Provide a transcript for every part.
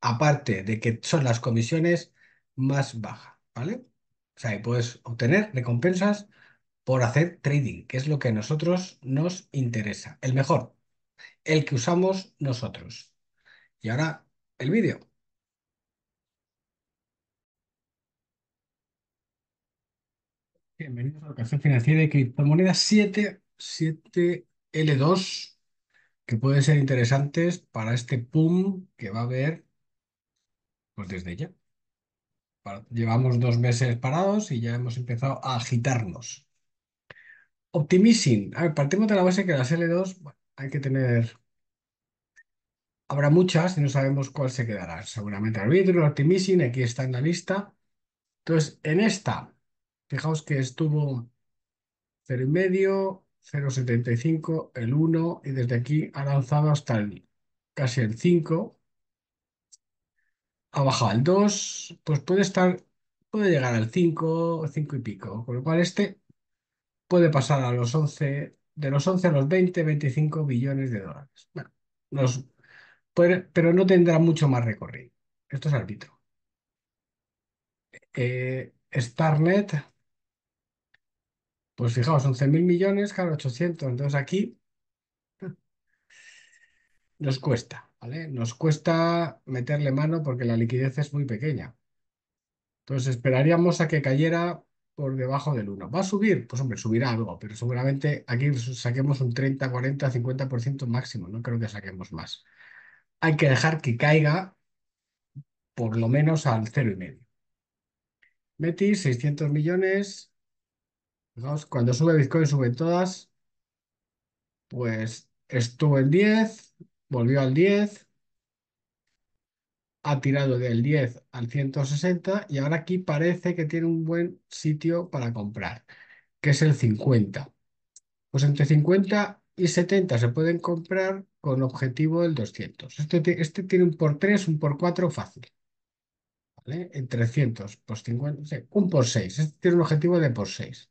aparte de que son las comisiones más bajas, ¿vale? O sea, y puedes obtener recompensas por hacer trading, que es lo que a nosotros nos interesa, el mejor, el que usamos nosotros. Y ahora el vídeo. Bienvenidos a la ocasión Financiera de Criptomonedas 7, 7L2, que pueden ser interesantes para este PUM que va a haber pues desde ya. Llevamos dos meses parados y ya hemos empezado a agitarnos. Optimizing. A ver, partimos de la base que las L2, hay que tener... Habrá muchas y no sabemos cuál se quedará. Seguramente Arbitro, Optimizing, aquí está en la lista. Entonces, en esta, fijaos que estuvo 0,5, 0,75, el 1 y desde aquí ha lanzado hasta el, casi el 5 ha bajado al 2, pues puede estar, puede llegar al 5, 5 y pico, con lo cual este puede pasar a los 11, de los 11 a los 20, 25 billones de dólares. Bueno, pero no tendrá mucho más recorrido. Esto es árbitro. Eh, Starnet, pues fijaos, 11 mil millones, cada 800. Entonces aquí nos cuesta. Nos cuesta meterle mano porque la liquidez es muy pequeña. Entonces esperaríamos a que cayera por debajo del 1. ¿Va a subir? Pues hombre, subirá algo, pero seguramente aquí saquemos un 30, 40, 50% máximo. No creo que saquemos más. Hay que dejar que caiga por lo menos al 0,5. Metis, 600 millones. cuando sube Bitcoin sube todas. Pues estuvo en 10, volvió al 10, ha tirado del 10 al 160 y ahora aquí parece que tiene un buen sitio para comprar, que es el 50. Pues entre 50 y 70 se pueden comprar con objetivo del 200. Este, este tiene un por 3, un por 4 fácil. ¿Vale? En 300, pues 50, un por 6. Este tiene un objetivo de por 6.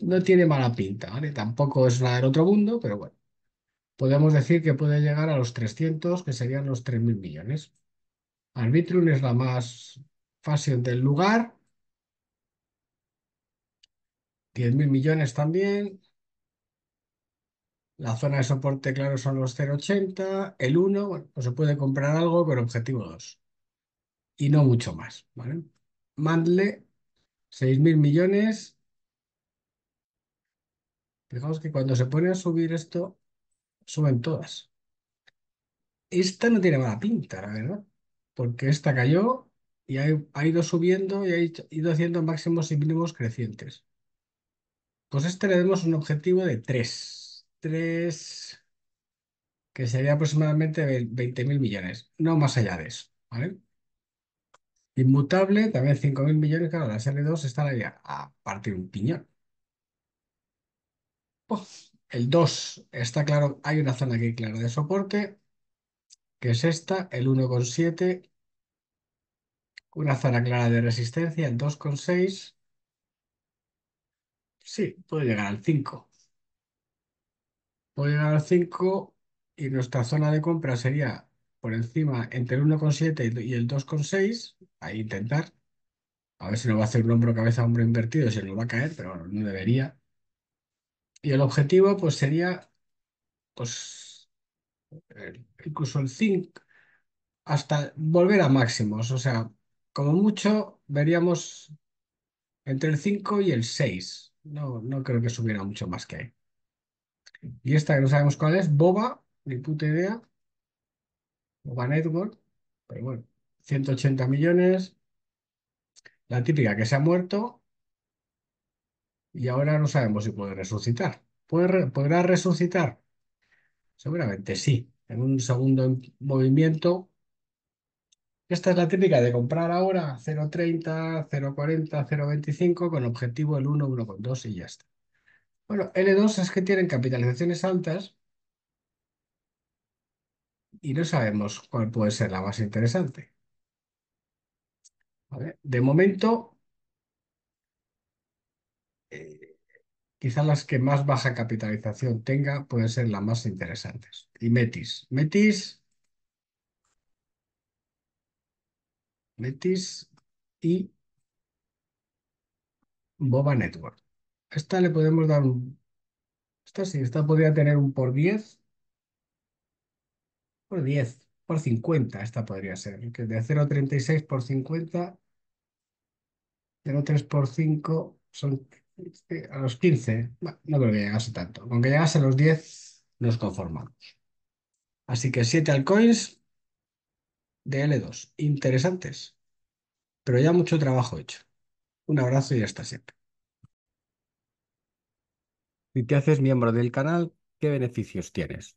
No tiene mala pinta, ¿vale? Tampoco es la del otro mundo, pero bueno podemos decir que puede llegar a los 300, que serían los 3.000 millones. Arbitrum es la más fácil del lugar. 10.000 millones también. La zona de soporte, claro, son los 0,80. El 1, bueno, pues se puede comprar algo, pero objetivo 2. Y no mucho más, ¿vale? Mandle, 6.000 millones. Fijaos que cuando se pone a subir esto, suben todas. Esta no tiene mala pinta, la verdad, porque esta cayó y ha, ido subiendo y ha ido haciendo máximos y mínimos crecientes. Pues a este le demos un objetivo de 3. 3, que sería aproximadamente 20.000 millones, no más allá de eso, ¿vale? Inmutable, también 5.000 millones, claro, la serie 2 están ahí a, partir de un piñón. Pues. El 2 está claro, hay una zona aquí clara de soporte, que es esta, el 1,7, una zona clara de resistencia, el 2,6. Sí, puede llegar al 5. Puede llegar al 5 y nuestra zona de compra sería por encima entre el 1,7 y el 2,6. Ahí intentar. A ver si no va a hacer un hombro cabeza hombro invertido, si nos va a caer, pero bueno, no debería. Y el objetivo pues sería pues incluso el zinc hasta volver a máximos. O sea, como mucho veríamos entre el 5 y el 6. No, no creo que subiera mucho más que ahí. Y esta que no sabemos cuál es, Boba, ni puta idea, Boba Network, pero bueno, 180 millones, la típica que se ha muerto y ahora no sabemos si puede resucitar. ¿Podrá resucitar? Seguramente sí. En un segundo movimiento. Esta es la técnica de comprar ahora 0.30, 0.40, 0.25 con objetivo el 1, 1.2 y ya está. Bueno, L2 es que tienen capitalizaciones altas y no sabemos cuál puede ser la más interesante. De momento, Quizás las que más baja capitalización tenga pueden ser las más interesantes. Y Metis. Metis. Metis y Boba Network. Esta le podemos dar un... Esta sí, esta podría tener un por 10. Por 10, por 50 esta podría ser. Que de 0,36 por 50, 0,3 por 5 son este, a los 15, no creo que llegase tanto. aunque llegase a los 10, nos conformamos. Así que 7 altcoins de L2. Interesantes. Pero ya mucho trabajo hecho. Un abrazo y hasta siempre. Si te haces miembro del canal, ¿qué beneficios tienes?